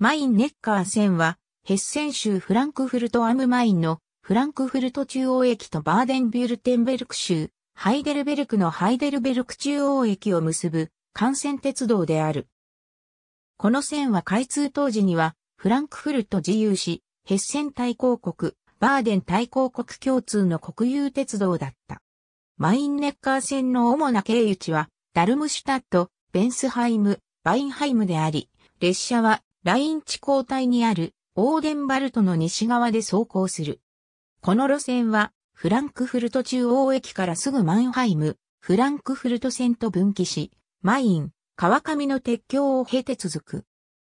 マインネッカー線は、ヘッセン州フランクフルトアムマインのフランクフルト中央駅とバーデンビュルテンベルク州、ハイデルベルクのハイデルベルク中央駅を結ぶ幹線鉄道である。この線は開通当時には、フランクフルト自由市、ヘッセン大公国、バーデン大公国共通の国有鉄道だった。マインネッカー線の主な経由地は、ダルムシュタット、ベンスハイム、バインハイムであり、列車はライン地交帯にあるオーデンバルトの西側で走行する。この路線はフランクフルト中央駅からすぐマンハイム、フランクフルト線と分岐し、マイン、川上の鉄橋を経て続く。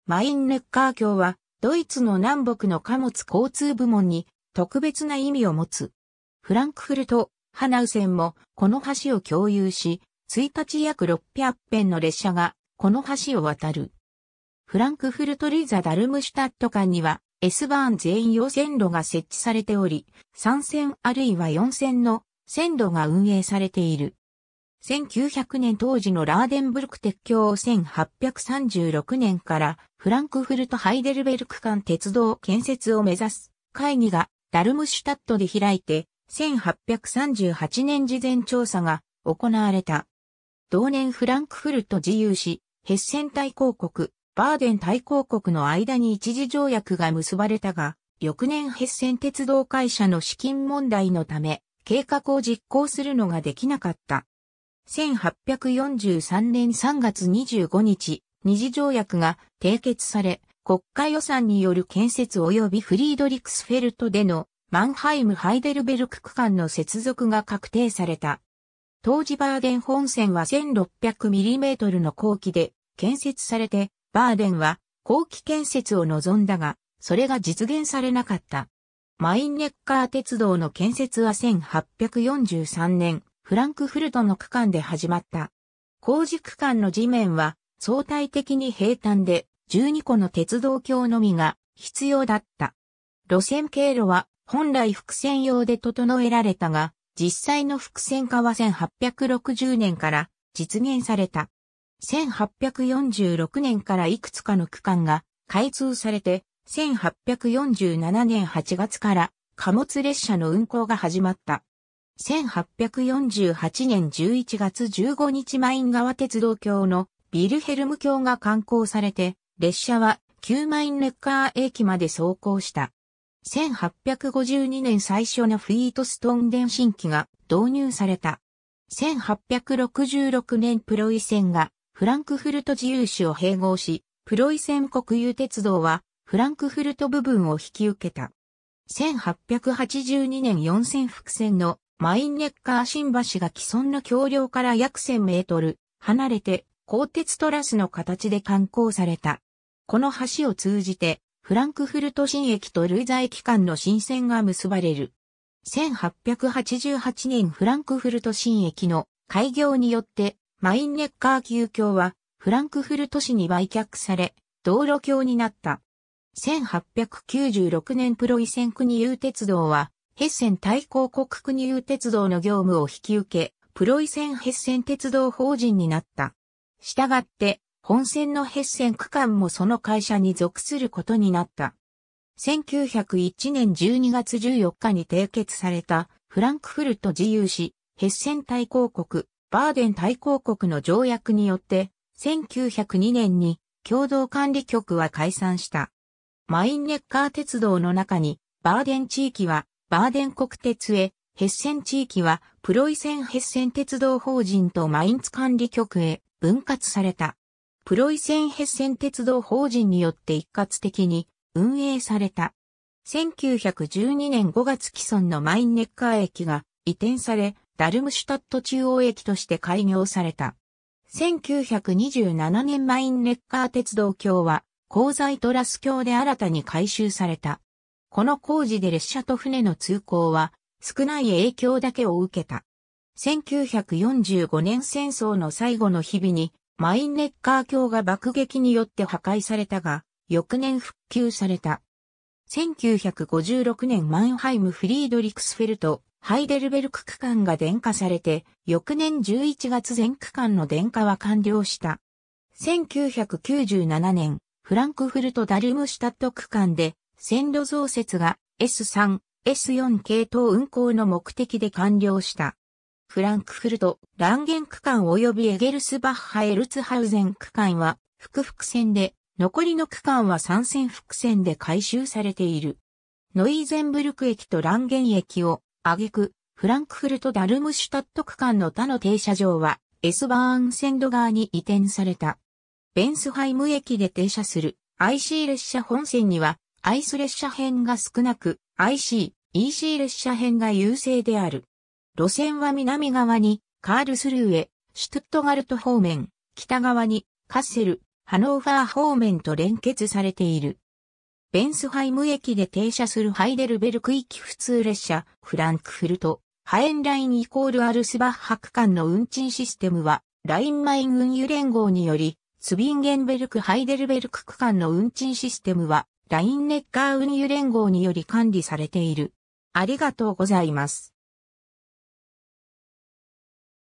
マインネッカー橋はドイツの南北の貨物交通部門に特別な意味を持つ。フランクフルト、ハナウ線もこの橋を共有し、1日約600編の列車がこの橋を渡る。フランクフルトリザ・ダルムシュタット間には S バーン全用線路が設置されており、3線あるいは4線の線路が運営されている。1900年当時のラーデンブルク鉄橋を1836年からフランクフルト・ハイデルベルク間鉄道建設を目指す会議がダルムシュタットで開いて1838年事前調査が行われた。同年フランクフルト自由市、ヘッセン大公国、バーデン大公国の間に一時条約が結ばれたが、翌年ヘッセン鉄道会社の資金問題のため、計画を実行するのができなかった。1843年3月25日、二次条約が締結され、国家予算による建設及びフリードリクスフェルトでのマンハイム・ハイデルベルク区間の接続が確定された。当時バーデン本線は 1600mm の後期で建設されてバーデンは後期建設を望んだが、それが実現されなかった。マインネッカー鉄道の建設は1843年、フランクフルトの区間で始まった。工事区間の地面は相対的に平坦で12個の鉄道橋のみが必要だった。路線経路は本来伏線用で整えられたが、実際の伏線化は1860年から実現された。1846年からいくつかの区間が開通されて、1847年8月から貨物列車の運行が始まった。1848年11月15日マイン川鉄道橋のビルヘルム橋が観光されて、列車は旧マインネッカー駅まで走行した。1852年最初のフィートストーン電信機が導入された。1866年プロイセンがフランクフルト自由市を併合し、プロイセン国有鉄道はフランクフルト部分を引き受けた。1882年4000伏線のマインネッカー新橋が既存の橋梁から約1000メートル離れて鋼鉄トラスの形で観光された。この橋を通じてフランクフルト新駅とルイザ駅間の新線が結ばれる。1888年フランクフルト新駅の開業によってマインネッカー級橋は、フランクフルト市に売却され、道路橋になった。1896年プロイセン国有鉄道は、ヘッセン対抗国国有鉄道の業務を引き受け、プロイセンヘッセン鉄道法人になった。したがって、本線のヘッセン区間もその会社に属することになった。1901年12月14日に締結されたフランクフルト自由市ヘッセン対抗国バーデン大公国の条約によって、1902年に共同管理局は解散した。マインネッカー鉄道の中に、バーデン地域はバーデン国鉄へ、ヘッセン地域はプロイセンヘッセン鉄道法人とマインツ管理局へ分割された。プロイセンヘッセン鉄道法人によって一括的に運営された。1912年5月既存のマインネッカー駅が移転され、ダルムシュタット中央駅として開業された。1927年マインレッカー鉄道橋は、鉱材トラス橋で新たに改修された。この工事で列車と船の通行は、少ない影響だけを受けた。1945年戦争の最後の日々に、マインレッカー橋が爆撃によって破壊されたが、翌年復旧された。1956年マンハイム・フリードリクスフェルトハイデルベルク区間が電化されて、翌年11月全区間の電化は完了した。1997年、フランクフルト・ダルムシュタット区間で、線路増設が S3、S4 系統運行の目的で完了した。フランクフルト、ランゲン区間及びエゲルスバッハ・エルツハウゼン区間は、複々線で、残りの区間は3線複線で回収されている。ノイゼンブルク駅とランゲン駅を挙句、フランクフルト・ダルムシュタット区間の他の停車場は、エスバーンセンド側に移転された。ベンスハイム駅で停車する IC 列車本線には、アイス列車編が少なく、IC、EC 列車編が優勢である。路線は南側に、カールスルーへ、シュトゥットガルト方面、北側に、カッセル、ハノーファー方面と連結されている。ベンスハイム駅で停車するハイデルベルク行き普通列車、フランクフルト、ハエンラインイコールアルスバッハ区間の運賃システムは、ラインマイン運輸連合により、スビンゲンベルクハイデルベルク区間の運賃システムは、ラインネッカー運輸連合により管理されている。ありがとうございます。